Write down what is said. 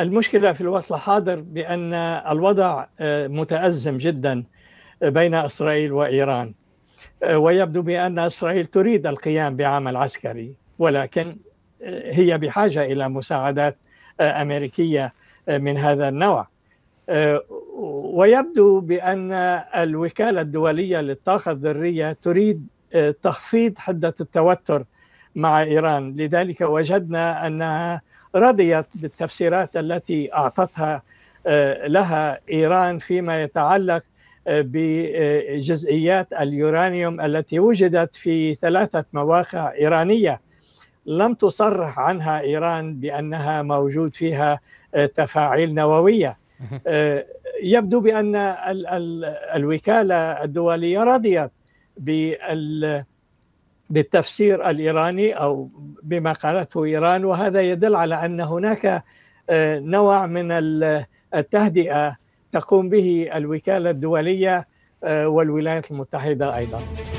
المشكلة في الوقت الحاضر بأن الوضع آه، متأزم جدا آه، بين إسرائيل وإيران آه، ويبدو بأن إسرائيل تريد القيام بعمل عسكري ولكن هي بحاجة إلى مساعدات أمريكية من هذا النوع ويبدو بأن الوكالة الدولية للطاقة الذرية تريد تخفيض حدة التوتر مع إيران لذلك وجدنا أنها رضيت بالتفسيرات التي أعطتها آه، لها إيران فيما يتعلق آه، بجزئيات اليورانيوم التي وجدت في ثلاثة مواقع إيرانية لم تصرح عنها إيران بأنها موجود فيها آه، تفاعيل نووية يبدو بأن الوكالة الدولية رضيت بال بالتفسير الايراني او بما قالته ايران وهذا يدل على ان هناك آه، نوع من التهدئه تقوم به الوكاله الدوليه آه، والولايات المتحده ايضا.